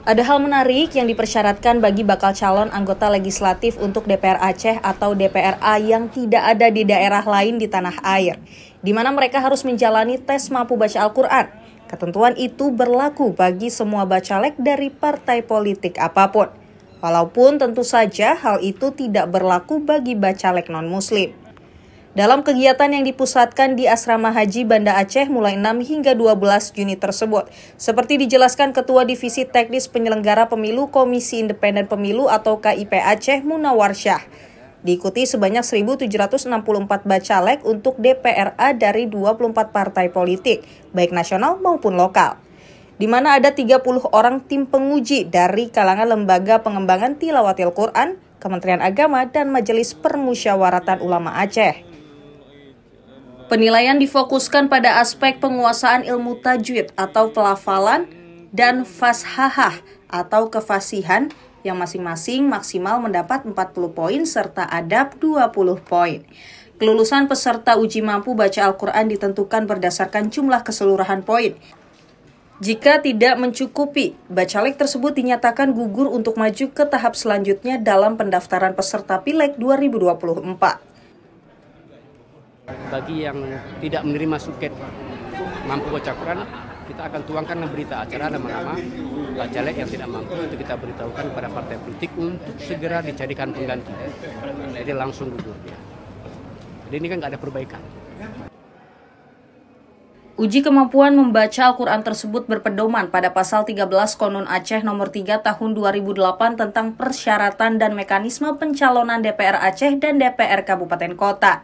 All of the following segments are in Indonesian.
Ada hal menarik yang dipersyaratkan bagi bakal calon anggota legislatif untuk DPR Aceh atau DPRA yang tidak ada di daerah lain di tanah air, di mana mereka harus menjalani tes mampu baca Al-Quran. Ketentuan itu berlaku bagi semua bacalek dari partai politik apapun. Walaupun tentu saja hal itu tidak berlaku bagi bacalek non-muslim dalam kegiatan yang dipusatkan di Asrama Haji Banda Aceh mulai 6 hingga 12 Juni tersebut. Seperti dijelaskan Ketua Divisi Teknis Penyelenggara Pemilu Komisi Independen Pemilu atau KIP Aceh Munawarsyah. Diikuti sebanyak 1.764 bacalek untuk DPRA dari 24 partai politik, baik nasional maupun lokal di mana ada 30 orang tim penguji dari kalangan Lembaga Pengembangan Tilawatil Quran, Kementerian Agama, dan Majelis Permusyawaratan Ulama Aceh. Penilaian difokuskan pada aspek penguasaan ilmu tajwid atau pelafalan dan fashahah atau kefasihan yang masing-masing maksimal mendapat 40 poin serta adab 20 poin. Kelulusan peserta uji mampu baca Al-Quran ditentukan berdasarkan jumlah keseluruhan poin. Jika tidak mencukupi, bacalek tersebut dinyatakan gugur untuk maju ke tahap selanjutnya dalam pendaftaran peserta Pileg 2024 bagi yang tidak menerima suket mampu baca Quran kita akan tuangkan berita acara nama-nama caleg yang tidak mampu itu kita beritahukan kepada partai politik untuk segera dicarikan pengganti jadi langsung gugur dia jadi ini kan nggak ada perbaikan Uji kemampuan membaca Al-Quran tersebut berpedoman pada pasal 13 Konun Aceh nomor 3 tahun 2008 tentang persyaratan dan mekanisme pencalonan DPR Aceh dan DPR Kabupaten Kota.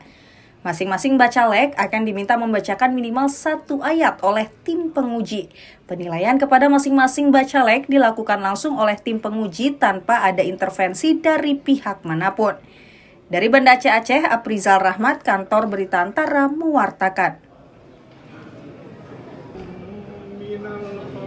Masing-masing bacalek akan diminta membacakan minimal satu ayat oleh tim penguji. Penilaian kepada masing-masing bacalek dilakukan langsung oleh tim penguji tanpa ada intervensi dari pihak manapun. Dari Banda Aceh Aceh, Aprizal Rahmat, Kantor Berita Antara, mewartakan.